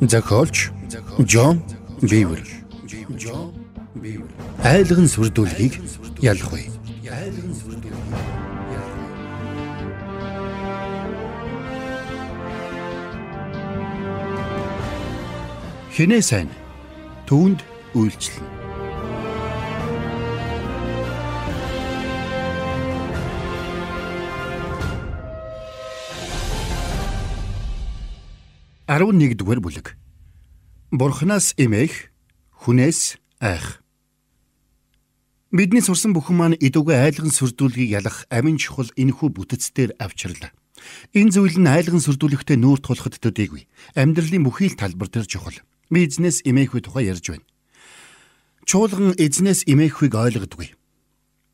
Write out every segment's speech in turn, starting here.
Зохиолч Джон Бивл. Айлгын сүрдүүлгийг ялах вэ. Айлгын сүрдүүлгийг ялах вэ. Хинээ сайн. Түүнд үйлчлэн. 11-р бүлэг. Бурханаас эмээх, хүнээс айх. Бидний сурсан бүхэн маань идэвгүй айлгын сүрдүүлгийг ялах амин чухал энэхүү бүтцээр авчирлаа. Энэ зүйл нь айлгын сүрдүүлэгтээ нүүр тулахд төдийгүй. Амьдралын бүхий л талбар дээр чухал. Би эзнээс эмээхүй тухай ярьж байна. Чуулган эзнээс эмээхүйг ойлгодгүй.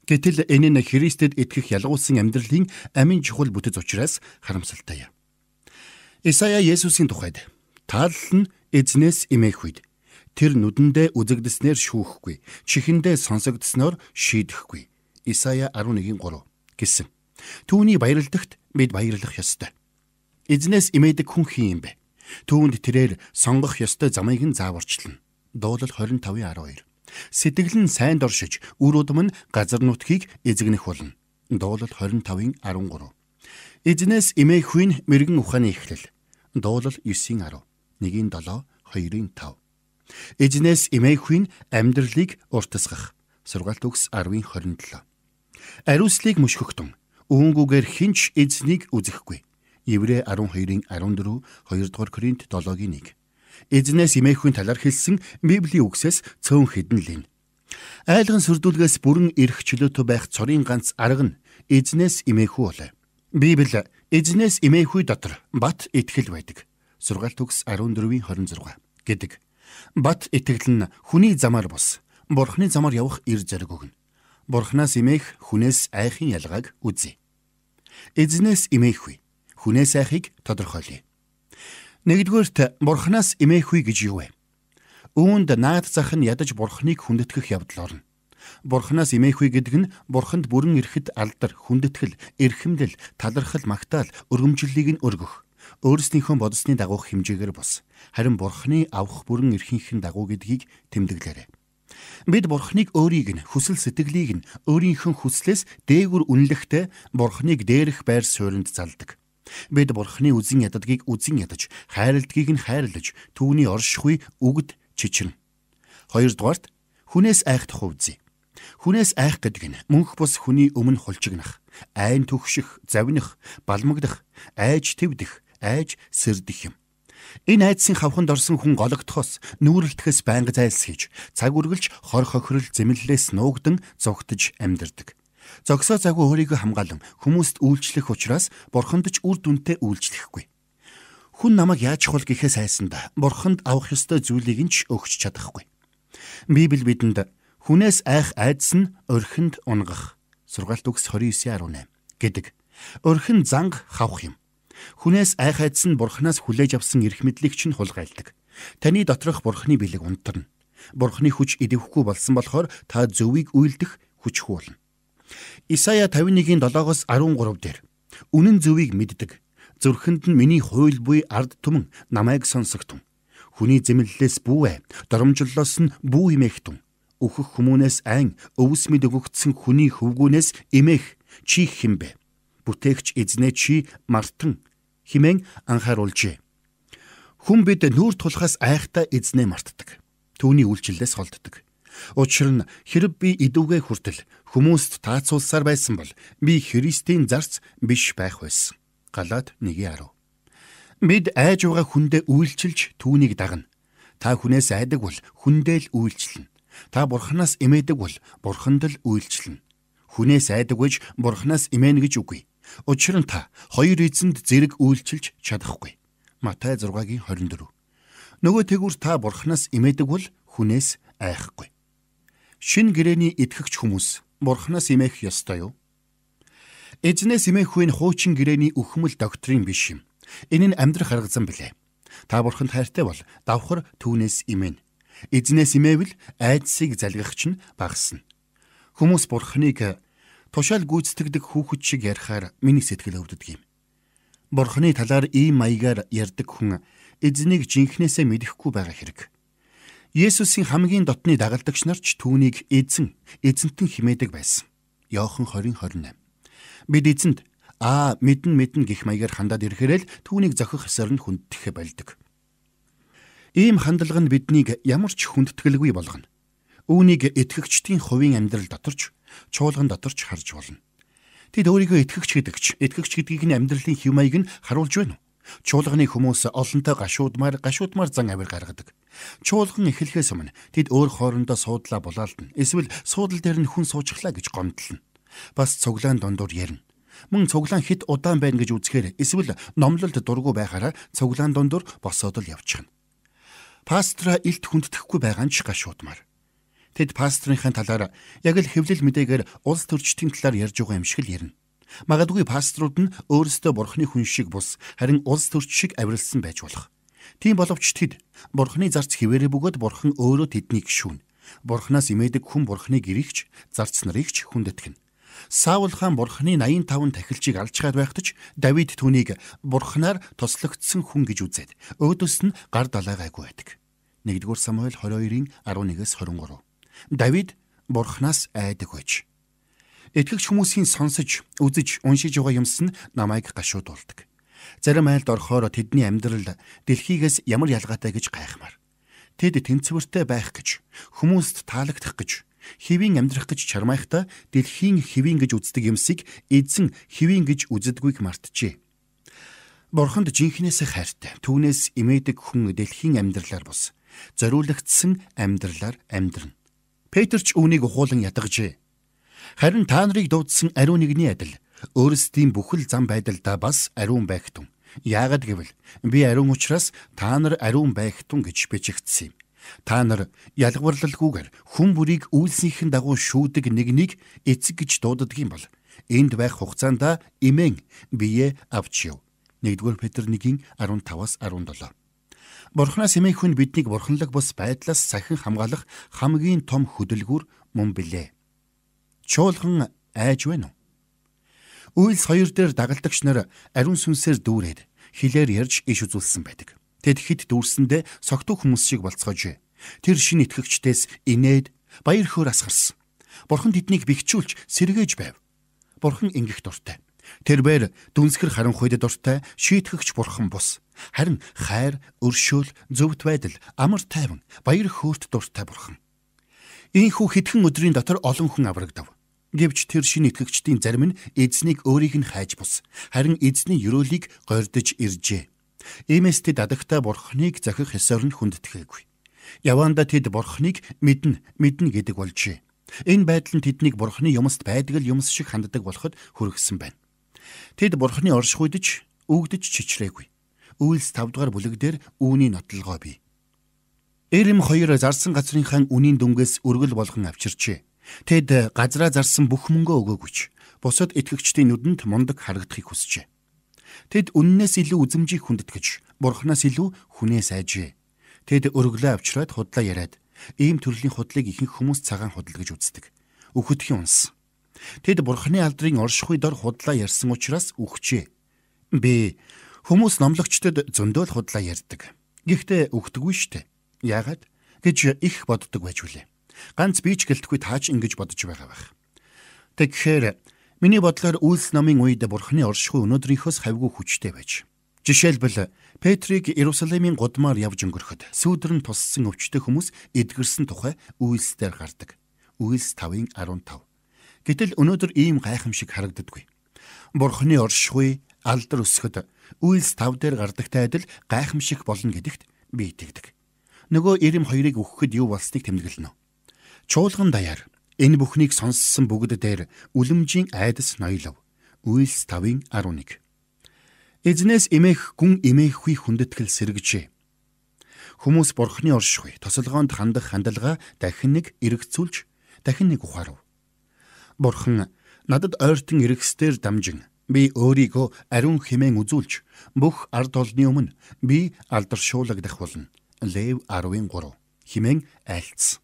Гэтэл энэ нь Христэд итгэх ялгуулсан амьдралын амин чухал бүтц учраас харамсалтай юм. Исая Есүсийн тухайд таалал нь эзнээс имэх үед тэр нүдэндээ үзэгдснээр шүүхгүй, чихэндээ сонсогдсноор шийдэхгүй. Исая 11:3 гэсэн. Түүний баярлагдахт бид баярлах ёстой. Эзнээс имэдэг хүн хин юм бэ? Түүнд тэрээр сонгох ёстой замыг нь зааварчлана. Дуулал 25:12. Сэтгэл нь сайнд оршиж, үр удам нь газар нутгийг эзэгнэх болно. Дуулал 25:13. Эзнээс имэх хүн мэрэгэн ухааны эхлэл Дуулал 9:10, 1:7, 2:5. Эзнээс эмээхүйн амьдралыг уртасгах. Сургаалт үгс 10:27. Ариуслыг мөшгөхтөн үүнгүүгээр хинч эзнийг үзэхгүй. Еврэ 12-ын 14, 2 дугаар Коринт 7-гийн 1. Эзнээс эмээхүйн талаар хэлсэн Библийн үгсээс цөөн хідэн лин. Айлгын сүрдүүлгээс бүрэн эрх чөлөөтэй байх цорын ганц арга нь эзнээс эмээхүү болоо. Библи эзнээс эмээхүй дотор бат итгэл байдаг. Сургаалт үгс 14:26 гэдэг. Бат итгэл нь хүний замаар бус, Бурхны замаар явах эр зэрэг өгнө. Бурхнаас эмээх хүнээс айхын ялгааг үзье. Эзнээс эмээхгүй, хүнээс айхыг тодорхойлъё. Нэгдүгээрт Бурхнаас эмээхгүй гэж юу вэ? Үүнд наад зах нь ядаж Бурхныг хүндэтгэх явдал орно. Бурханаас имээхгүй гэдэг нь бурханд бүрэн эрэхэд алдар, хүндэтгэл, эрхэмлэл, талархал, магтаал, өргөмжлөлийг нь өргөх өөрснийхөө бодсны дагуух хэмжээгээр бус. Харин бурхны авах бүрэн эрхийнхэн дагуу гэдгийг тэмдэглээрэй. Бид бурхныг өөрийг нь хүсэл сэтгэлийг нь өөрийнхөө хүслээс дээгүр үнэлэхдээ бурхныг дээрх байр суурьнд залдаг. Бид бурхны үзен ядадгийг үзен ядаж, хайрладгийг нь хайрлаж, түүний оршихуй үгд чичрэн. Хоёрдугаарт хүнээс айхдах хувь зүй. Хүнээс айх гэдэг нь мөнх бус хүний өмнө хулжигнах, айн түгших, завних, балмагдах, айж твдэх, айж сэрдэх юм. Энэ айдсын хавханд орсон хүн гологдохоос, нүүрэлтэхээс байнга зайлсхийж, цаг үргэлж хор хохирол зэмлэлээс нуугдан зогтож амьдардаг. Зогсоо загу өөрийгөө хамгаалan хүмүүст үйлчлэх учраас бурханд ч үр дүнтэй үйлчлэхгүй. Хүн намайг яаж хул гэхээс айсанда бурханд авах ёстой зүйлийг нь ч өгч чадахгүй. Библи бидэнд Хүнээс айх айдас нь орхинд унгах. Сургаалт үгс 29:18 гэдэг. Орхин занг хавх юм. Хүнээс айх айдас нь бурхнаас хүлээж авсан эрх мэдлийг ч нь хулгайлдаг. Таны доторх бурхны бэлэг унтарна. Бурхны хүч идэвхгүй болсон болохоор та зөвийг үйлдэх хүчгүй болно. Исая 51:7-оос 13 дээр үнэн зөвийг мэддэг. Зүрхэнд нь миний хууль буй ард түмэн намайг сонсогтун. Хүний зэмлэлээс бүү бай. Доромжлолоос нь бүү имэхтун өөхөх хүмүүнээс айн өвс мэд өгөгдсөн хүний хөвгүүнээс эмээх чи химбэ. Бүтээгч эзнээ чи мартан химэн анхааруулжээ. Хүн бид нүүр тулахаас айхтаа эзнээ мартдаг. Төвний үйлчлэлээс холддог. Учир нь хэрв би идүүгээ хүртэл хүмүүст таацуулсаар байсан бол би Христийн зарц биш байх байсан. Галаад 1:10. Бид айж байгаа хүндээ үйлчилж түүнийг дагна. Та хүнээс айдаг бол хүндээ л үйлчлэнэ. Та бурхнаас имээдэг бол бурханд л үйлчлэнэ. Хүнээс айдаг гэж бурхнаас имээнэ гэж үгүй. Учир нь та хоёр эзэнд зэрэг үйлчилж чадахгүй. Матай 6-гийн 24. Нөгөө тэгүр та бурхнаас имээдэг бол хүнээс айхгүй. Шин гэрээний итгэгч хүмүүс бурхнаас имэх ёстой юу? Эзнээс имэхгүй нь хуучин гэрээний өхмөл доктрин биш юм. Энэ нь амьдрах арга зам билээ. Та бурханд хайртай бол давхар түүнээс имэнэ. Эзнээс имээвэл айдсыг залгихч нь багасна. Хүмүүс бурхныг тушаал гүйцэтгэдэг хүүхэд шиг ярихаар миний сэтгэл өвддөг юм. Бурхны талаар ийм маягаар ярьдаг хүн эзнийг жинхнээсээ мэдэхгүй байгаа хэрэг. Есүсийн хамгийн дотны дагалдагч нар ч түүнийг эзэн, эзэнтэн химээдэг байсан. Йохан 20:28. Бид эзэнд аа мэдэн мэдэн гих маягаар хандаад ирэхээрэл түүнийг зохих ёсоор нь хүндэх байлдаг. Ийм хандлага нь биднийг ямар ч хүндэтгэлгүй болгоно. Үүнийг итгэгчдийн хувийн амьдрал доторч, чуулган доторч харж болно. Тэд өөрийгөө итгэгч гэдэгч, итгэгч гэдгийг нь амьдралын хэв маяг нь харуулж байна уу? Чуулганы хүмүүс олонтой гашуудмаар гашуудмаар зан авир гаргадаг. Чуулган эхлэхээс өмнө тэд өөр хоорондоо суудлаа булаалдана. Эсвэл суудал дээр нь хүн суучглаа гэж гомдлно. Бас цуглаан дондор ярина. Мөн цуглаан хит удаан байна гэж үзэхээр эсвэл номлолд дургу байхаараа цуглаан дондор босоод л явчихна пастора илт хүндэтгэхгүй байгаа нь ч гашуудмаар. Тэд пасторынхаа талаар яг л хэвлэл мэдээгээр улс төрчдийн талаар ярьж байгаа юм шиг л ярина. Магадгүй пасторуд нь өөрсдөө бурхны хүн шиг бус харин улс төрч шиг авиралсан байж болох. Тийм боловч тэд бурхны зарц хിവэрэ бөгөөд бурхан өөрөө тэднийг гişүүн. Бурханаас имээдэг хүн бурхныг эрэгч, зарц нарыг ч хүндэтгэн. Саул хаан бурхны 85 тахилчийг алж чаад байхдаа ч Давид түүнийг бурхнаар тослогдсон хүн гэж үзээд өөдөөс нь гар далайгаагүй байдаг. 1-р Самуэль 22-ын 11-с 23. Давид бурхнаас айдаг гэж. Итгэгч хүмүүсийн сонсож, үзэж, уншиж байгаа юмс нь намайг гашуудуулдаг. Зарим айлд орохоор тэдний амьдрал дэлхийгээс ямар ялгаатай гэж гайхмаар. Тэд тэнцвэртэй байх гэж, хүмүүст таалагдах гэж, хэвийн амьдрах гэж чармайхдаа дэлхийн хэвийн гэж үздэг юмсыг эзэн хэвийн гэж үздэггүйг мартжээ. Бурханд жинхнээсээ хайртай. Түүнээс имээдэг хүн дэлхийн амьдралаар бус. Зориулагдсан амьдралаар амьдрна. Петр ч үүнийг ухуулан ядгажээ. Харин та нарыг дуудсан ариун нэгний адил өөрсдийн бүхэл зам байдалдаа бас ариун байхтун. Яагад гэвэл би ариун учраас та нар ариун байхтун гэж бичигдсэн юм. Та нар ялгварлалгүйгээр хүн бүрийг үйлснийхэн дагуу шүүдэг нэгнийг эцэг гэж дууддаг юм бол энд байх хугацаанд имэн бие авчив. 1-р Петр 1:15-аас 17. Бурхнаас имэх хүн биднийг бурханлаг бус байдлаас сахин хамгаалах хамгийн том хөдөлгүүр мөн билээ. Чуулган айж байна уу? Үйлс хоёр дээр дагалдагч нар ариун сүнсээр дүүрээд хилээр ярьж иш үзүүлсэн байдаг. Тэд хид дүүрсэндээ согтуу хүмүүс шиг болцгоожээ. Тэр шин итгэгчдээс инээд баяр хөөр асгарсан. Бурхан тэднийг бэхжүүлж сэргээж байв. Бурхан ингэх дуртай. Тэрээр дүнсгэр харанхуйд дуртай шийтгэгч бурхан бус. Харин хайр, өршөөл, зөвхт байдал, амар тайван, баяр хөөрт дуртай бурхан. Ийхүү хитгэн өдрийн дотор олон хүн аврагдав. Гэвч тэр шинэ итгэгчдийн зарим нь эзнийг өөрийнх нь хайж бус. Харин эзний ёроолыг гордож иржээ. Иймээс тэд адагтай бурхныг захих ёсоор нь хүндэтгээгүй. Яванда тэд бурхныг мэднэ, мэднэ гэдэг болжээ. Энэ байдал нь тэднийг бурхны юмст байдаг л юмс шиг ханддаг болоход хүргэсэн байна. Тэд бурхны оршихуйдж, өгдөж чичрээгүй. Үйлс 5 дугаар бүлэг дээр үүний нотлогоо бий. Эрэм хоёр зарсан газрынхаа үнийн дүнгээс өргөл болгон авчирчээ. Тэд газраа зарсан бүх мөнгөө өгөөгүйч. Бусад итгэгчдийн нүдэнд мундаг харагдахыг хүсжээ. Тэд үннээс илүү үзмжийг хүндэтгэж, бурхнаас илүү хүнээ сайжээ. Тэд өргөлөө авчраад худлаа яриад ийм төрлийн худлыг ихэнх хүмүүс цагаан худал гэж үздэг. Үхэтхийн үнс. Тэд бурхны алдрын оршихуй дор худлаа ярьсан учраас үхжээ. Б. Хүмүүс номлогчдод зөндөөл худлаа ярьдаг. Гэхдээ үхдэггүй штэ. Яагаад гэж их боддог байж үлээ. Ганц би ч гэлтгүй таач ингэж бодож байгаа байх. Тэгэхээр Миний бодлоор үйлс намын үед бурхны оршихуй өнөөдрийнхөөс хавгүй хүчтэй байж. Жишээлбэл Петрийг Иерусалимийн гудмаар явж өнгөрөхөд сүүдэр нь туссан өвчтэй хүмүүс эдгэрсэн тухай үйлс дээр гардаг. Үйлс 5:15. Гэтэл өнөөдөр ийм гайхамшиг харагддаггүй. Бурхны оршихуй алдар өсөхөд үйлс 5 дээр гардагтай адил гайхамшиг болно гэдэгт би итгэдэг. Нөгөө 92-ыг өгөхөд юу болсныг тэмдэглэнэ. Чуулган даяар Энэ бүхнийг сонссон бүгд дээр үлэмжийн айдас ноёлов. Үйлс 5:11. Эзнээс имэх гүн имэхгүй хүндэтгэл сэргэжээ. Хүмүүс бурхны оршихуй тосолгоонд хандах хандлагаа дахин нэг эргцүүлж дахин нэг ухаарав. Бурхан надад ойртон эргэсдээр дамжин би өөрийгөө ариун хэмээн үзүүлж бүх ард олны өмнө би алдаршуулагдах болно. Лев 10:3 хэмээн айлцсан.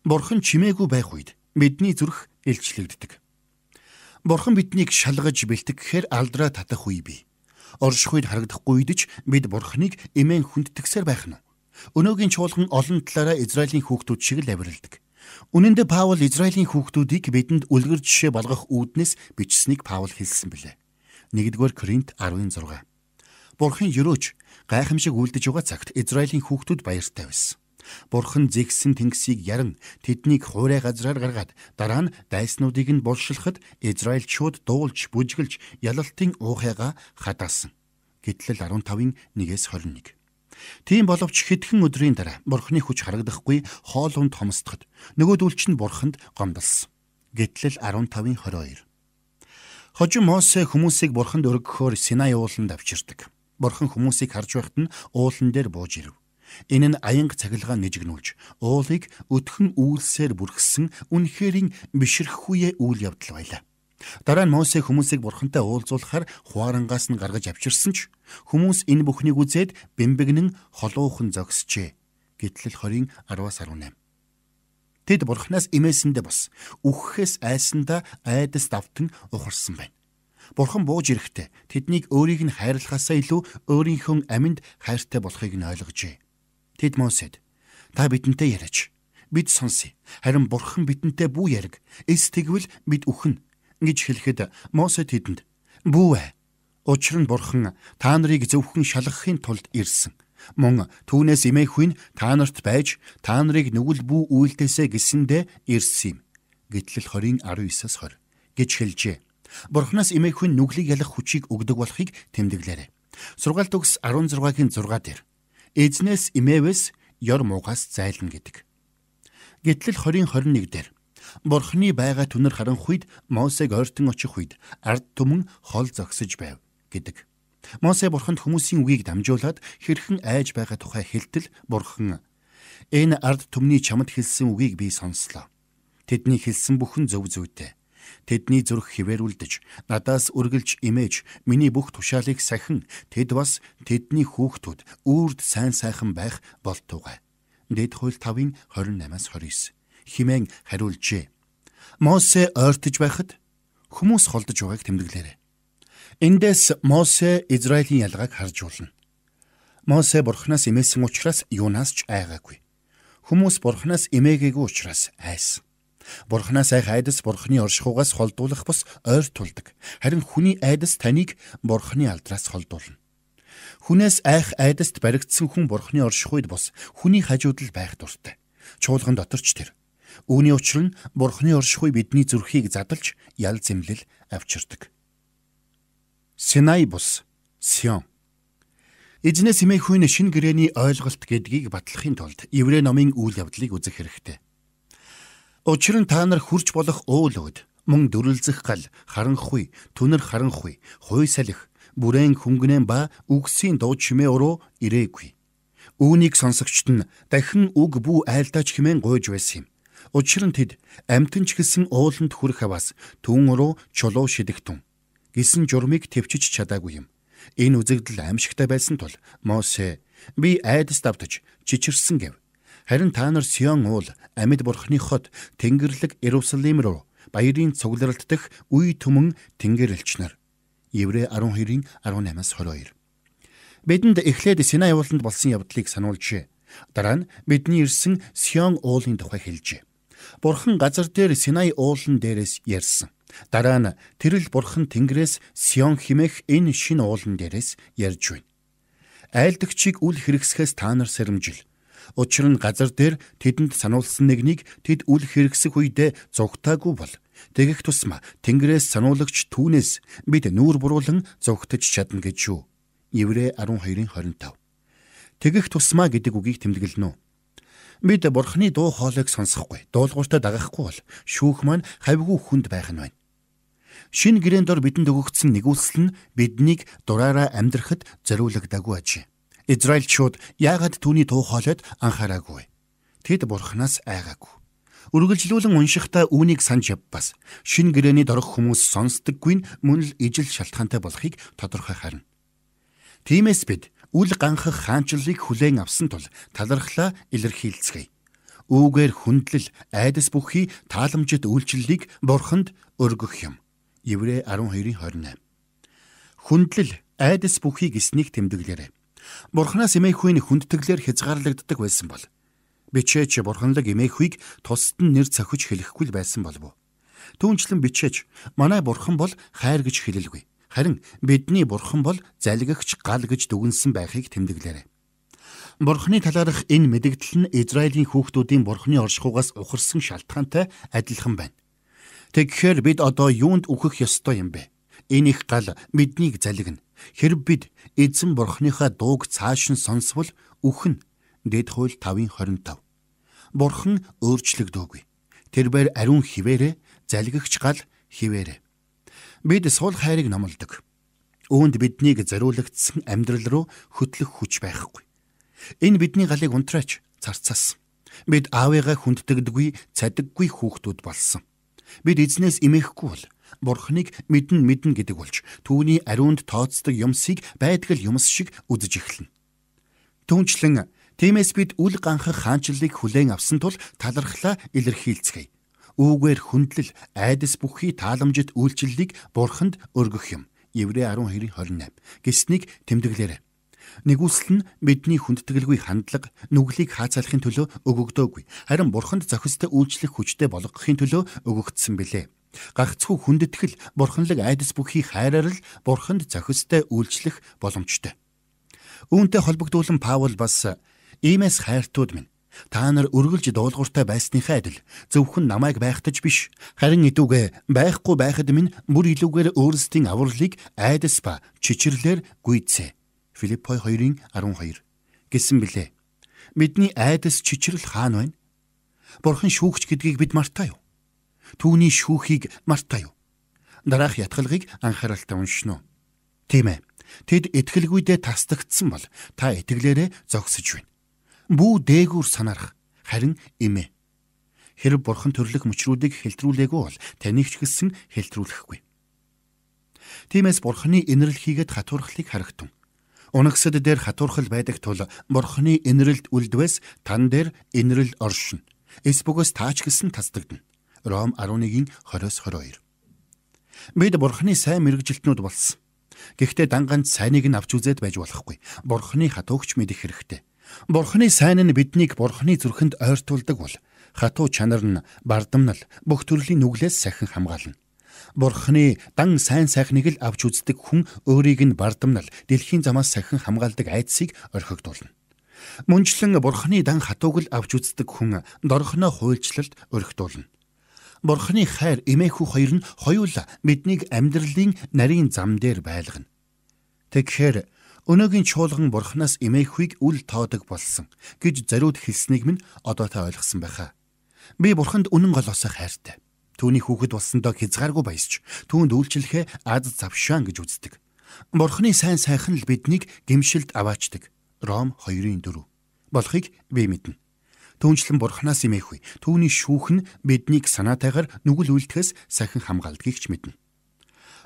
Бурхан чимээгүй байх үед бидний зүрх илчлэгддэг. Бурхан биднийг шалгаж бэлтгэх гэхээр алдраа татах үе бий. Орших үед харагдахгүйд ч бид Бурханыг эмээн хүндэтгсээр байх нь. Өнөөгийн чуулган олон талаараа Израилийн хүүхдүүд шиг л авирилдаг. Үнэн дээр Паул Израилийн хүүхдүүдийг бидэнд үлгэр жишээ болгох үүднээс бичсэнийг Паул хэлсэн билээ. 1-р Коринт 10:6. Бурхан юрөөж гайхамшиг үлдэж байгаа цагт Израилийн хүүхдүүд баяртай байсан. Бурхан зэгсэн тэнгисийг ярина. Тэднийг хуурай газраар гаргаад дараа нь дайснуудыг нь булшилхад Израильчууд дуулж бүжгэлж ялалтын уухайгаа хадаасан. Гэтэл 15-ын 1-ээс 21. Тийм боловч хэдхэн өдрийн дараа бурхны хүч харагдахгүй хоолунд хомсдоход нөгөөдүүлч нь бурханд гомдлсон. Гэтэл 15-ын 22. Хожим Мосе хүмүүсийг бурханд өргөхөөр Синай ууланд авчирдаг. Бурхан хүмүүсийг харж байхад нь уулан дээр бууж ирв. Энэ нь аянга цахилгаан нэжгнүүлж уулыг өтхөн үйлсээр бүрхсэн үнхээрийн бишрэхгүй үйл явдал байлаа. Дараа нь Мосе хүмүүсийг бурхантай уулзуулахаар хуарангаас нь гаргаж авчирсан ч хүмүүс энэ бүхнийг үзээд бэмбэгнэн холуухан зогсжээ. Гэтэл 20:18. Тэд бурхнаас имээсэндээ бас үхэхээс айсандаа айдас давтан ухарсан байна. Бурхан бууж ирэхдээ тэднийг өөрийг нь хайрлахаасаа илүү өөрийнхөө амьд хайртай болохыг нь ойлгожээ. Тэд Мосед та бидэнтэй яриач. Бид сонсъё. Харин бурхан бидэнтэй бүү яриг. Эс тэгвэл бид үхэн гэж хэлэхэд Мосед тэдэнд бүү ээ. Учир нь бурхан та нарыг зөвхөн шалгахын тулд ирсэн. Мөн түүнээс эмээхүйн та нарт байж та нарыг нүгэл бүү үйлдэлсэ гэсэндэ ирсэн юм. Гэтэл 20:19-с 20 гэж хэлжээ. Бурханаас эмээхүйн нүглийг ялах хүчийг өгдөг болохыг тэмдэглээрэй. Сургаалт төгс 16-гийн 6 дээр эзнээс имээвэс ёр муугаас зайлна гэдэг. Гэтэл 2021 дээр Бурхны байга түнэр харанхуйд Мосег ойртон очих үед ард түмэн хол зогсож байв гэдэг. Мосе бурханд хүмүүсийн үгийг дамжуулаад хэрхэн айж байгаа тухай хэлтэл бурхан энэ ард түмний чамд хэлсэн үгийг би сонслоо. Тэдний хэлсэн бүхэн зөв зүйтэй. Тэдний зүрх хിവэрүүлдэж, надаас үргэлж имэж, миний бүх тушаалыг сахин, тэд бас тэдний хүүхдүүд үрд сайн сайхан байх болтугай. Дэд хууль 5-ын 28-аас 29. Химэн хариулжээ. Мосе ойртож байхад хүмүүс холдож байгааг тэмдэглээрэй. Эндээс Мосе Израилийн ялгааг харж болно. Мосе бурхнаас имээсэн учраас юунаас ч айгаагүй. Хүмүүс бурхнаас имээгээгүй учраас айсан. Бурханаас айх айдас бурхны оршихугаас холдуулах бус ойр тулдаг. Харин хүний айдас таныг бурхны алдраас холдуулна. Хүнээс айх айдаст баригдсан хүн бурхны оршихуйд бус хүний хажууд л байх дуртай. Чуулган доторч тэр. Үүний учир нь бурхны оршихуй бидний зүрхийг задалж ял зэмлэл авчирдаг. Синай бус Сион Эзнес хэмээх хүн шин гэрэний ойлголт гэдгийг батлахын тулд Еврей номын үйл явдлыг үзэх хэрэгтэй. Учир нь та нар хүрч болох өөл өд мөн дүрлзэх гал харанхуй түнэр харанхуй хуй салих бүрээн хөнгөнэн ба үгсийн дуу чимээ уруу ирээгүй. Үүнийг сонсогчд нь дахин үг бүү айлтаач хэмээн гойж байсан юм. Учир нь тэд амтэнч гисэн ууланд хүрэх аваас түн уруу чулуу шидэгтэн гисэн журмыг төвчж чадаагүй юм. Энэ үзэгдэл аимшигтай байсан тул Мосе би айдас давтаж чичирсэн гэв. Харин та нар Сион уул амьд бурхны хот Тэнгэрлэг Иерусалим руу баярын цугларалт дэх үе түмэн тэнгэрэлчнэр. Еврэ 12-ийн 18-аас 22. Бидэнд эхлээд Синай ууланд болсон явдлыг сануулжээ. Дараа нь бидний ирсэн Сион уулын тухай хэлжээ. Бурхан газар дээр Синай уулан дээрээс ярьсан. Дараа нь тэрл бурхан Тэнгэрээс Сион химэх энэ шин уулан дээрээс ярьж байна. Айлдагчийг үл хэрэгсэхээс та нар сэрэмжил Учир нь газар дээр тэдэнд сануулсан нэгнийг тэд үл хэрэгсэх үедээ зугтаагүй бол тэгэх тусмаа Тэнгэрээс сануулагч түүнээс бид нүүр буруулан зугтаж чадна гэж шүү. Еврэ 12:25. Тэгэх тусмаа гэдэг үгийг тэмдэглэнэ үү? Бид бурхны дуу хоолойг сонсохгүй, дуулууртаа дагахгүй бол шүүх маань хавьгүй хүнд байх нь байна. Шинэ гэрээндор бидэнд өгөгдсөн нэгүүлсэл нь биднийг дураараа амьдрахад зориулагдаагүй ажээ. Израильчууд яагаад түүний туу хоолойд анхаараагүй. Тэд бурхнаас айгаагүй. Үргэлжлүүлэн уншихдаа үүнийг санаж явбас шин гэрээний дорох хүмүүс сонсдоггүй нь мөн л ижил шалтгаантай болохыг тодорхой харна. Тиймээс бид үл ганхах хаанчлалыг хүлээн авсан тул талархлаа илэрхийлцгээе. Үүгээр хүндлэл, айдас бүхий тааламжит үйлчлэлийг бурханд өргөх юм. Еврэ 12:28. Хүндлэл, айдас бүхий гэснийг тэмдэглээрэй Бурханаас эмээхүйн хүндэтгэлээр хязгаарлагддаг байсан бол бичээч бурханлаг эмээхүйг тусад нь нэр цохиж хэлэхгүй л байсан болов уу? Түүнчлэн бичээч манай бурхан бол хайр гэж хэлэлгүй. Харин бидний бурхан бол залгигч гал гэж дүгнсэн байхыг тэмдэглээрэй. Бурхны талаарх энэ мэдэгдэл нь Израилийн хүүхдүүдийн бурхны оршихугаас ухарсан шалтгаантай адилхан байна. Тэгэхээр бид одоо юунд үхэх ёстой юм бэ? Энэ их гал биднийг залгина. Хэрв бид эзэн бурхныхаа дууг цааш нь сонсвол үхэн дэд хууль 5:25. Бурхан өөрчлөгдөөгүй. Тэрээр ариун хിവэрэ залгигч гал хിവэрэ. Бид суул хайрыг номлодог. Үүнд биднийг зориулагдсан амьдрал руу хөтлөх хүч байхгүй. Энэ бидний галыг унтраач царцаас. Бид аавыгаа хүнддэгдгүй, цадаггүй хүүхдүүд болсон. Бид эзнээс имэхгүй бол бурхныг мэдэн мэднэ гэдэг болж түүний ариунд тооцдог юмсыг байтгал юмс шиг үзэж эхэлнэ. Түүнчлэн тиймээс бид үл ганхах хаанчлалыг хүлээн авсан тул талархлаа илэрхийлцгээе. Үүгээр хүндлэл, айдас бүхий тааламжит үйлчлэлийг бурханд өргөх юм. Еврэ 10:28 гэснийг тэмдэглээрэй. Нэгүсэл нь бидний хүндэтгэлгүй хандлага нүглийг хаацаалахын төлөө өгөгдөөгүй. Харин бурханд зохистой үйлчлэх хүчтэй болгохын төлөө өгөгдсөн билээ. Гагцхүү хүндэтгэл, бурханлаг айдас бүхий хайраар л бурханд зохистой үйлчлэх боломжтой. Үүнтэй холбогдуулан Паул бас иймээс хайртууд минь Та нар үргэлж дуулууртай байсныхаа адил зөвхөн намайг байхтаж биш харин идүүгээ байхгүй байхад минь бүр илүүгээр өөрсдийн авралыг айдас ба чичрлэр гүйцээ. Филиппой 2:12 гэсэн билээ. Бидний айдас чичрэл хаана байна? Бурхан шүүгч гэдгийг бид мартаа юу? түүний шүүхийг мартаа юу? Дараах ятгалыг анхааралтай уншин уу. Тийм ээ. Тэд итгэлгүйдээ тасдагдсан бол та итгэлээрээ зогсож байна. Бүү дээгүүр санаарах харин эмээ. Хэрв бурхан төрлөх мөчрүүдийг хэлтрүүлээгүй бол таныг ч гэсэн хэлтрүүлэхгүй. Тиймээс бурханы инэрл хийгээд хатуурхлыг харагтун. Унагсад дээр хатуурхал байдаг тул бурханы инэрэлд үлдвэс тан дээр инэрл оршин. Эс бөгөөс таач гэсэн тасдагдана. Ром 11:20-22. Бид бурхны сайн мэрэгжилтнүүд болсон. Гэхдээ данганц сайныг нь авч үзээд байж болохгүй. Бурхны хатуугч мэдэх хэрэгтэй. Бурхны сайн нь биднийг бурхны зүрхэнд ойртуулдаг бол хатуу чанар нь бардамнал бүх төрлийн нүглээс сахин хамгаална. Бурхны дан сайн сайхныг л авч үздэг хүн өөрийг нь бардамнал дэлхийн замаас сахин хамгаалдаг айдсыг орхигдуулна. Мөнчлэн бурхны дан хатууг л авч үздэг хүн дорхоно хуйлчлалд өргөтүүлнэ. Бурхны хайр эмээхүү хоёр нь хоёулаа бидний амьдралын нарийн зам дээр байлгана. Тэгхээр өнөөгийн чуулган Бурханаас эмээхүйг үл тоодог болсон гэж зариуд хэлснийг минь одоо та ойлгосон байхаа. Би Бурханд үнэн голоосоо хайртай. Түүний хүүхэд болсондоо хязгааргүй баясч түүнд үйлчлэхээ аз завшаан гэж үздэг. Бурхны сайн сайхан л биднийг гэмшилд аваачдаг. Ром 2:4 болохыг би мэднэ. Түүнчлэн бурхнаас имэхгүй. Түүний шүүх нь биднийг санаатайгаар нүгэл үйлдэхээс сахин хамгаалдгийг ч мэднэ.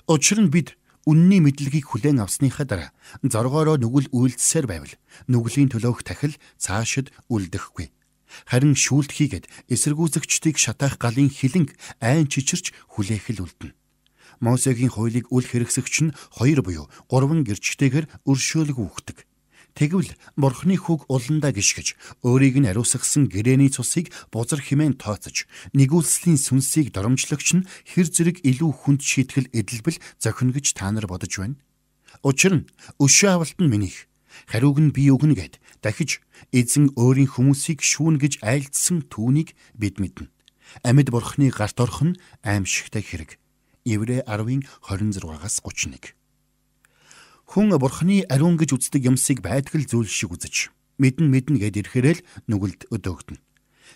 Учир нь бид үнний мэдлэгийг хүлээн авсныхаа дараа зоргоороо нүгэл үйлдэсээр байвал нүглийн төлөөх тахил цаашид үлдэхгүй. Харин шүүлтхийгэд эсэргүүцэгчдийг шатаах галын хилэнг айн чичирч хүлээхэл үлдэнэ. Мосегийн хуулийг үл хэрэгсэгч нь хоёр буюу гурван гэрчтэйгээр өршөөлөг үхдэг. Тэгвэл морхны хүг уландаа гიშгэж, өөрийг нь ариусгасан гэрээний цусыг бузар химэн тооцож, нэгүүлслийн сүнсийг доромжлогч нь хэр зэрэг илүү хүнд шийтгэл эдэлбэл зохино гэж та нар бодож байна. Учир нь өшөө авалт нь минийх. Хариуг нь би өгнө гэд дахиж эзэн өөрийн хүмүүсийг шүүн гэж айлдсан түүнийг бид мэднэ. Амьд бурхны гарт орхон аимшигтай хэрэг. Еврэ 10-ын 26-аас 31 Хүн бурхны ариун гэж үздэг юмсыг байтгал зүйл шиг үзэж мэдэн мэднэ гэд ирэхээрэл нүгэлд өдөөгдөн.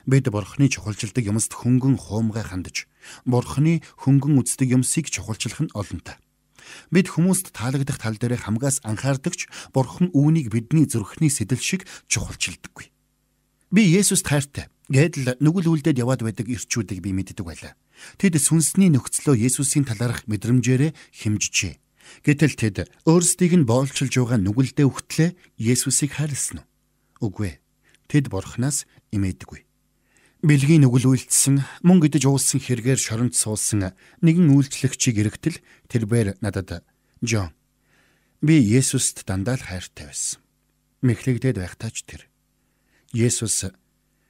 Бид бурхны чухалчилдаг юмст хөнгөн хуумгай хандаж бурхны хөнгөн үздэг юмсыг чухалчлах нь олонтой. Бид хүмүүст таалагдах тал дээр хамгаас анхаардагч бурхан үүнийг бидний зүрхний сэтэл шиг чухалчилдаггүй. Би Есүст хайртай гэдэл нүгэл үлдээд яваад байдаг ирчүүдийг би мэддэг байлаа. Тэд сүнсний нөхцлөө Есүсийн талаарх мэдрэмжээрээ химжжээ. Гэтэл тэд өөрсдийг нь боолчилж байгаа нүгэлдээ өгтлээ Есүсийг харилсан уу? Үгүй ээ. Тэд бурхнаас имээдэггүй. Бэлгийн нүгэл үйлцсэн, мөн гэдэж уулсан хэрэгээр шоронд суулсан нэгэн үйлчлэгчийг эргэтэл тэрээр надад "Жон, би Есүст дандаа л хайртай байсан. Мэхлэгдээд байхдаа ч тэр Есүс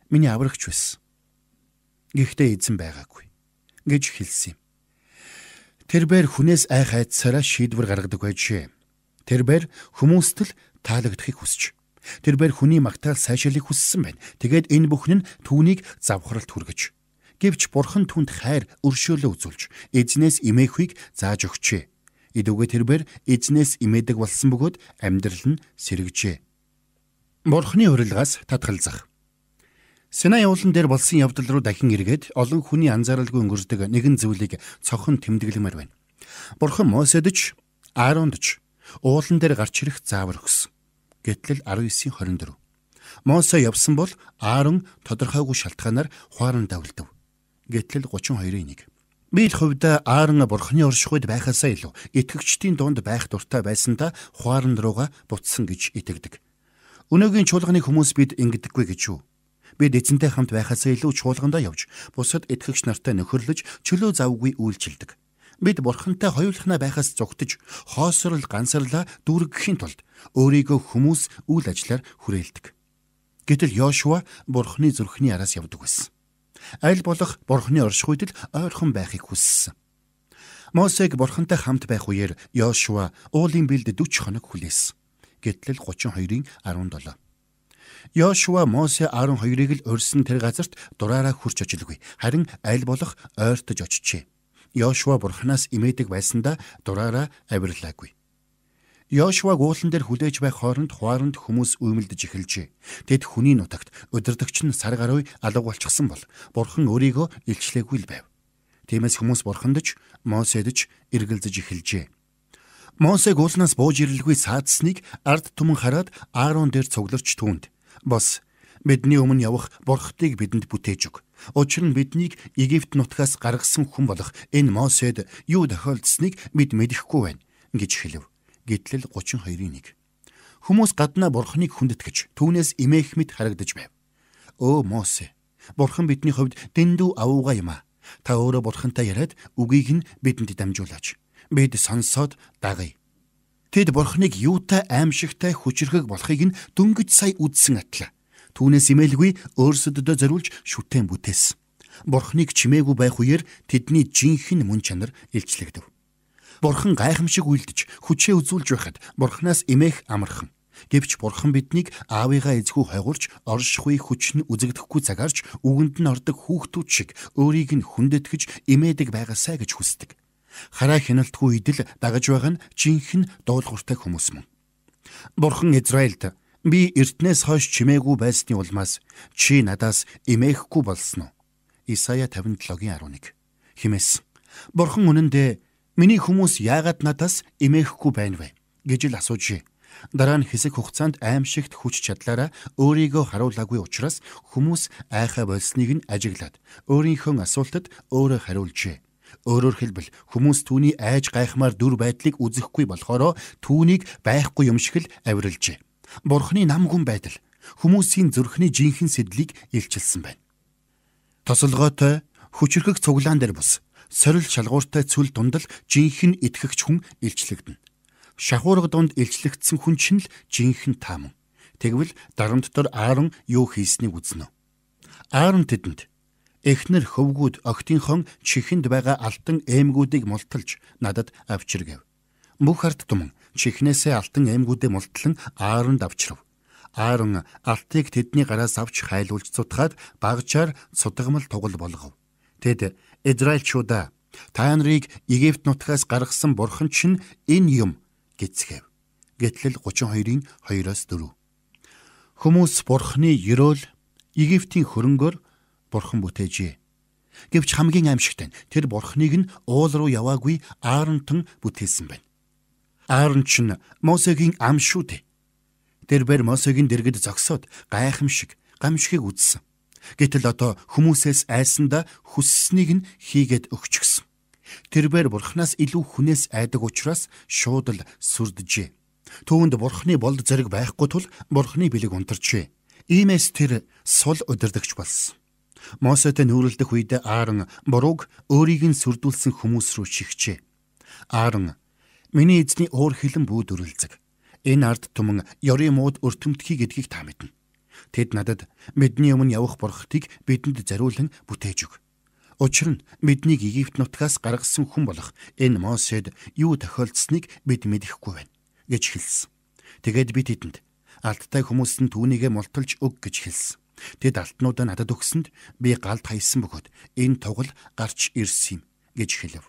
миний аврагч байсан. Гэхдээ эзэн байгаагүй" гэж хэлсэн юм. Тэрбээр хүнээс айх айдсараа шийдвэр гаргадаг байжээ. Тэрбээр хүмүүст л таалагдахыг хүсч. Тэрбээр хүний магтаал сайшаалыг хүссэн байна. Тэгээд энэ бүхэн нь түүнийг завхралт хүргэж. Гэвч бурхан түнд хайр өршөөлөө үзүүлж эзнээс имээхүйг зааж өгчээ. Идүүгээ тэрбээр эзнээс имээдэг болсон бөгөөд амьдрал нь сэргэжээ. Бурхны урилгаас татгалзах. Синай уулан дээр болсон явдал руу дахин эргээд олон хүний анзааралгүй өнгөрсдөг нэгэн зүйлийг цохон тэмдэглэмээр байна. Бурхан Мосед ч Ааронд ч уулан дээр гарч ирэх заавар өгсөн. Гэтэл 19:24. Мосе явсан бол Аарон тодорхойгүй шалтгаанаар хуаран давлдав. Гэтэл 32:1. Бийл хувьда Аарон бурхны оршихуйд байхаасаа илүү итгэгчдийн дунд байх дуртай байсандаа хуаран руугаа буцсан гэж итгэдэг. Өнөөгийн чуулганы хүмүүс бид ингэдэггүй гэж юу? Бид эцэнтэй хамт байхаас илүү чуулгандаа явж, бусад итгэгч нартай нөхөрлөж, чөлөө завгүй үйлчилдэг. Бид бурхантай хоёулахнаа байхаас зогтож, хоосрол гансарлаа дүүргэхийн тулд өөрийгөө хүмүүс үйл ажиллаар хүрээлдэг. Гэтэл Йошуа бурхны зүрхний араас явдаг байсан. Аль болох бурхны оршихуйдл ойрхон байхыг хүссэн. Мосег бурхантай хамт байх үеэр Йошуа уулын бэлд 40 хоног хүлээсэн. Гэтэл 32-ын 17 Йошуа Мосе 12-ыг л урьсан тэр газарт дураараа хурж ожилгүй. Харин аль болох ойртож очижээ. Йошуа бурхнаас имээдэг байсандаа дураараа авирлаагүй. Йошуаг уулан дээр хүлээж байх хооронд хуаранд хүмүүс үймэлдэж эхэлжээ. Тэд хүний нутагт удирдагч нь сар гаруй алга болчихсон бол бурхан өөрийгөө илчлээгүй л байв. Тиймээс хүмүүс бурхандж, Моседж эргэлзэж эхэлжээ. Мосег уулнаас бууж ирэлгүй саадсныг ард түмэн хараад Аарон дээр цугларч түүнд Бас бидний өмнө явах бурхтыг бидэнд бүтээж өг. Учир нь биднийг Египт нутгаас гаргасан хүн болох энэ Мосед юу тохиолдсныг бид мэдэхгүй байна гэж хэлв. Гэтэл 32:1. Хүмүүс гаднаа бурхныг хүндэтгэж түүнээс имээх мэд харагдаж байв. Өө Мосе, бурхан бидний хувьд дэндүү авууга юм а. Та өөрөө бурхантай яриад үгийг нь бидэнд дамжуулаач. Бид сонсоод дагая. Тэд бурхныг юутай аимшигтай хүчрхэг болохыг нь дөнгөж сая үзсэн атлаа. Түүнээс имэлгүй өөрсөддөө зориулж шүтэн бүтээс. Бурхныг чимээгүй байх үеэр тэдний жинхэнэ мөн чанар илчлэгдэв. Бурхан гайхамшиг үйлдэж, хүчээ үзүүлж байхад бурхнаас имэх амархан. Гэвч бурхан биднийг аавыгаа эзгүй хойгуулж оршихуй хүч нь үзэгдэхгүй цагаарч үгэнд нь ордог хүүхдүүд шиг өөрийг нь хүндэтгэж имээдэг байгаасай гэж хүсдэг хараа хяналтгүй идэл дагаж байгаа нь жинхэнэ дуулууртай хүмүүс мөн. Бурхан Израильд би эртнээс хойш чимээгүй байсны улмаас чи надаас эмээхгүй болсон уу? Исая 57:11 химээс. Бурхан үнэндээ миний хүмүүс яагаад надаас эмээхгүй байна вэ гэж л асуужээ. Дараа нь хэсэг хугацаанд аимшигт хүч чадлаараа өөрийгөө харуулаагүй учраас хүмүүс айхаа болсныг нь ажиглаад өөрийнхөө асуултад өөрөө хариулжээ. Өөрөөр хэлбэл хүмүүс түүний айж гайхмаар дүр байдлыг үзэхгүй болохоор түүнийг байхгүй юм шиг л авирилжээ. Бурхны нам хүн байдал хүмүүсийн зүрхний жинхэнэ сэдлийг илчилсэн байна. Тосолгоотой хүчрхэг цуглаан дээр бус сорил шалгууртай цүл дундал жинхэнэ итгэгч хүн илчлэгдэнэ. Шахуурга дунд илчлэгдсэн хүн чинь л жинхэнэ тааман. Тэгвэл дарамт дотор Аарон юу хийснийг үзнэ. Аарон тэдэнд эхнэр хөвгүүд огтынхон чихэнд байгаа алтан эмгүүдийг мулталж надад авчиргэв. Бүх ард түмэн чихнээсээ алтан эмгүүдээ мултлан Ааронд авчирв. Аарон алтыг тэдний гараас авч хайлуулж цутгаад багчаар цутгамал тугал болгов. Тэд Израильчуудаа та нарыг Египт нутгаас гаргасан бурхан чинь энэ юм гэцгээв. Гэтэл 32-ын 2-оос 4. Хүмүүс бурхны ёроол Египтийн хөрөнгөөр бурхан бүтээжээ. Гэвч хамгийн аимшигт нь тэр бурхныг нь уул руу яваагүй Ааронтон бүтээсэн байна. Аарон ч Мосегийн ам шүү дээ. Тэр бэр Мосегийн дэргэд зогсоод гайхамшиг гамшигыг үзсэн. Гэтэл одоо хүмүүсээс айсандаа хүсснийг нь хийгээд өгчихсөн. Тэрээр бурхнаас илүү хүнээс айдаг учраас шууд л сүрдэжээ. Түүнд бурхны болд зэрэг байхгүй тул бурхны бэлэг унтарчээ. Иймээс тэр сул удирдахч болсон. Мосетэй нүүрэлдэх үед Аарон бурууг өөрийг нь сүрдүүлсэн хүмүүс рүү шигчээ. Аарон миний эзний уур хилэн бүү дөрүлзэг. Энэ ард түмэн ёрийн мууд өртөмтгий гэдгийг та мэднэ. Тэд надад мэдний өмнө явах бурхтыг бидэнд зариулан бүтээж өг. Учир нь биднийг Египт нутгаас гаргасан хүн болох энэ Мосед юу тохиолдсныг бид мэдэхгүй байна гэж хэлсэн. Тэгээд би тэдэнд алдтай хүмүүс нь түүнийгэ мулталж өг гэж хэлсэн. Тэд алтнуудаа надад өгсөнд би галд хаясан бөгөөд энэ тугал гарч ирсэн юм гэж хэлв.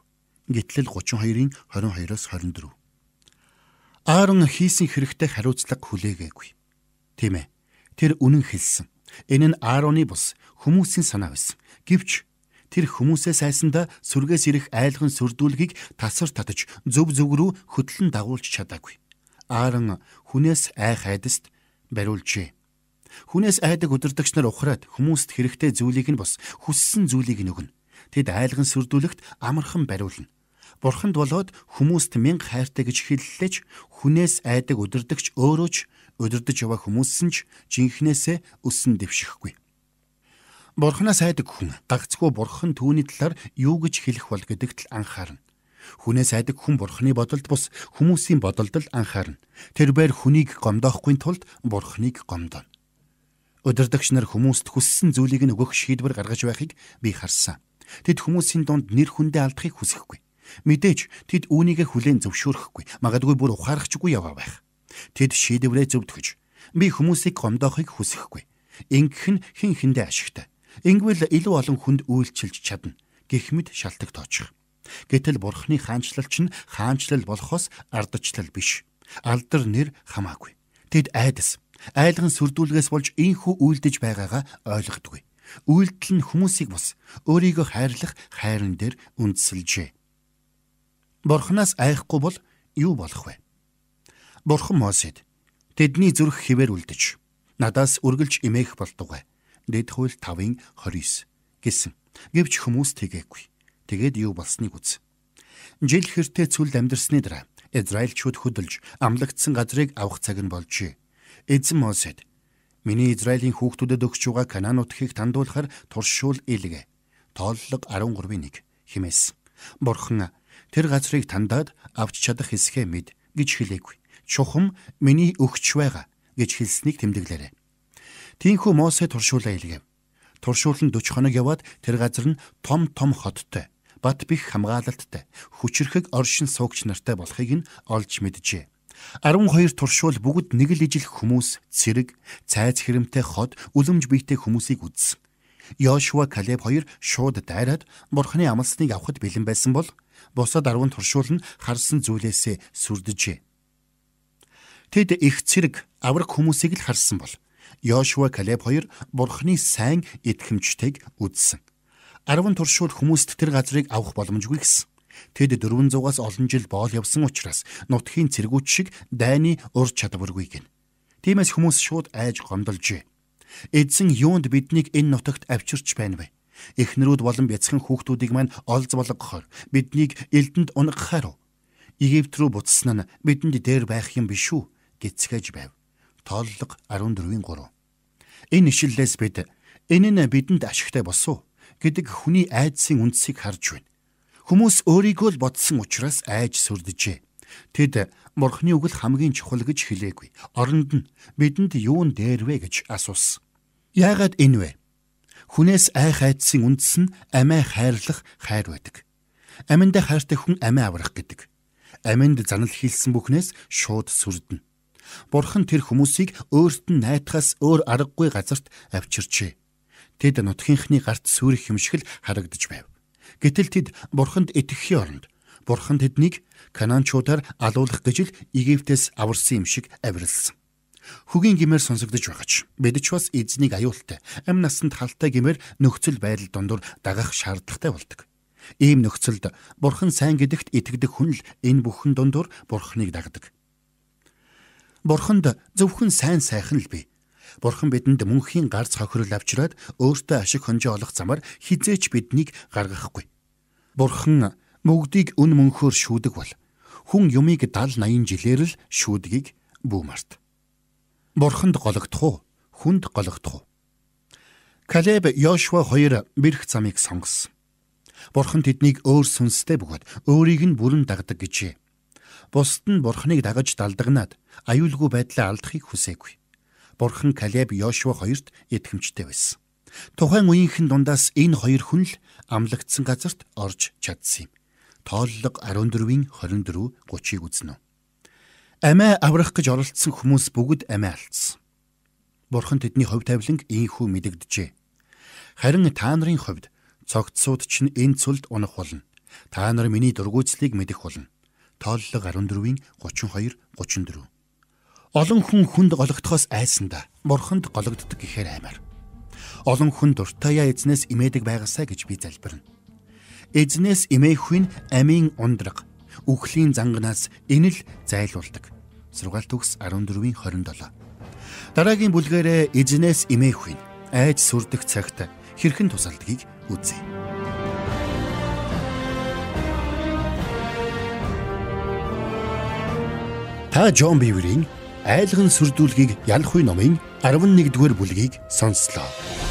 Гэтэл 32-ын 22-оос 24. Аарон хийсэн хэрэгтэй хариуцлага хүлээгээгүй. Тийм ээ. Тэр үнэн хэлсэн. Энэ нь Аароны бус хүмүүсийн санаа байсан. Гэвч тэр хүмүүсээ сайсандаа сүргээс ирэх айлхан сүрдүүлгийг тасар татаж зөв зөв рүү хөтлөн дагуулж чадаагүй. Аарон хүнээс айх айдаст бариулжээ. Хүнээс айдаг өдөрдөгч нар ухраад хүмүүст хэрэгтэй зүйлийг нь бас хүссэн зүйлийг нөгнө. Тэд айлгын сүрдүүлэхт амархан бариулна. Бурханд болоод хүмүүст мянга хайртай гэж хэллээж хүнээс айдаг өдөрдөгч өөрөө ч өдөрдөж яваа хүмүүссэн ч жинхнээсээ өссөн дэвшихгүй. Бурханаас айдаг хүн гагцгүй бурхан түүний талаар юу гэж хэлэх бол гэдэгт л анхаарна. Хүнээс айдаг хүн бурханы бодолд бус хүмүүсийн бодолд л анхаарна. Тэр бээр хүнийг гомдоохгүй тулд бурханыг гомдоно. Өдөрдөгч нар хүмүүст хүссэн зүйлийг нь өгөх шийдвэр гаргаж байхыг би харсан. Тэд хүмүүсийн дунд нэр хүндээ алдахыг хүсэхгүй. Мэдээж тэд үүнийгээ хүлээн зөвшөөрөхгүй. Магадгүй бүр ухаарахчгүй яваа байх. Тэд шийдвэрээ зөвдгөж би хүмүүсийг гомдоохыг хүсэхгүй. Ингэх нь хин хиндэ ашигтай. Ингэвэл илүү олон хүнд үйлчилж чадна гихмэд шалтак тоочих. Гэтэл бурхны хаанчлал чинь хаанчлал болохоос ардчлал биш. Алдар нэр хамаагүй. Тэд айдас Айлгын сүрдүүлгээс болж инхүү үйлдэж байгаагаа ойлгодгүй. Үйлдэл нь хүмүүсийг бас өөрийгөө хайрлах хайрн дээр үндсэлжээ. Бурханаас айхгүй бол юу болох вэ? Бурхан Мосед тэдний зүрх хിവэр үлдэж надаас үргэлж имэх болтугай. Дэд хууль 5-ын 29 гэсэн. Гэвч хүмүүс тэгээгүй. Тэгээд юу болсныг үз. Жил хэртээ цүлд амьдарсны дараа Израильчууд хөдөлж амлагдсан газрыг авах цаг нь болжээ. Эзэн Мосед Миний Израилийн хүүхдүүдэд өгч байгаа Канаанууд хийг тандуулахар туршуул илгэ. Тооллог 13:1 химээс. Бурхан тэр газрыг тандаад авч чадах хэсгээ мэд гэж хэлээгүй. Чухам миний өгч байгаа гэж хэлснийг тэмдэглээрэй. Тинхүү Мосе туршуулаа илгэв. Туршуул нь 40 хоног яваад тэр газар нь том том хоттой, бат бих хамгаалалттай, хүчрэхэг оршин суугч нартай болохыг нь олж мэджээ. 12 туршуул бүгд нэг л ижил хүмүүс цэрэг, цайц хэрэмтэй хот, үлэмж биетэй хүмүүсийг үзсэн. Йошуа Калеб хоёр шууд дайраад бурхны амлсныг авахд бэлэн байсан бол бусад 10 туршуул нь харсан зүйлээсээ сүрдэжээ. Тэд их цэрэг авраг хүмүүсийг л харсан бол Йошуа Калеб хоёр бурхны сайн итгэмжтэйг үзсэн. 10 туршуул хүмүүст тэр газрыг авах боломжгүй гэсэн. Тэд 400-аас олон жил боол явсан учраас нутгийн цэргүүд шиг дайны ур чадваргүй гин. Тиймээс хүмүүс шууд айж гомдолжээ. Эдсэн юунд биднийг энэ нутагт авчирч байна вэ? Эхнэрүүд болон бяцхан хүүхдүүдийг мань олз болгохоор биднийг элдэнд унгахаар Египт рүү буцсан нь бидэнд дээр байх юм биш үү гэцгээж байв. Тооллого 14-ийн 3. Энэ ишлэлээс бид энэ нь бидэнд ашигтай босуу гэдэг хүний айдсын үндсийг харж байна. Хүмүүс өөрийгөө л бодсон учраас айж сүрдэжээ. Тэд морхны үг л хамгийн чухал гэж хэлээгүй. Оронд нь бидэнд юун дээр вэ гэж асуусан. Яагаад энэ вэ? Хүнээс айх айдсын үндэс нь амиа хайрлах хайр байдаг. Аминдаа хайртай хүн амиа аврах гэдэг. Аминд занал хийлсэн бүхнээс шууд сүрдэнэ. Бурхан тэр хүмүүсийг өөрт нь найтахаас өөр аргагүй газарт авчирчээ. Тэд нутгийнхны гарт сүрэх юм шиг л харагдаж байв. Гэтэл тэд бурханд итгэхийн оронд бурхан тэднийг Канаанчуудаар алуулах гэж л Египтээс аварсан юм шиг авирлсан. Хөгийн гимээр сонсогдож байгаач бид ч бас эзнийг аюултай ам насанд халтай гимээр нөхцөл байдал дундуур дагах шаардлагатай болдог. Ийм нөхцөлд бурхан сайн гэдэгт итгэдэг хүн л энэ бүхэн дундуур бурханыг дагдаг. Бурханд зөвхөн сайн сайхан л бий. Бурхан бидэнд мөнхийн гарц хохирол авчираад өөртөө ашиг хонжоо олох замаар хизээч биднийг гаргахгүй. Бурхан бүгдийг үн мөнхөөр шүүдэг бол хүн юмыг 70 80 жилээр л шүүдгийг бүүмарт. Бурханд гологдох уу? Хүнд гологдох уу? Калеб Йошуа хоёр бэрх замыг сонгосон. Бурхан тэднийг өөр сүнстэй бөгөөд өөрийг нь бүрэн дагдаг гэжээ бусд нь бурхныг дагаж далдагнаад аюулгүй байдлаа алдахыг хүсээгүй. Бурхан Калеб Йошуа хоёрт итгэмжтэй байсан. Тухайн үеийнхэн дундаас энэ хоёр хүн л амлагдсан газарт орж чадсан юм. Тооллого 14-ийн 24-30-ыг үзнэ. Амиа аврах гэж оролцсон хүмүүс бүгд амиа алдсан. Бурхан тэдний хувь тавиланг ийхүү мэдэгджээ. Харин та нарын хувьд цогцсууд ч энэ цөлд унах болно. Та нар миний дургүйцлийг мэдэх болно. Тооллого 14-ийн 32 34 Олон хүн хүнд гологдохоос айсанда бурханд гологддог гэхээр аймаар. Олон хүн дуртаяа эзнээс имээдэг байгаасаа гэж би залбирна. Эзнээс имээх хүн амийн ундраг, үхлийн занганаас энэл зайлуулдаг. Сургаалт үгс 14-ийн 27. Дараагийн бүлгээрээ эзнээс имээх хүн айж сүрдэх цагт хэрхэн тусалдгийг үзье. Та Джон Бивэрийн айлгын сүрдүүлгийг ялах үе номын 11 дугаар бүлгийг сонслоо.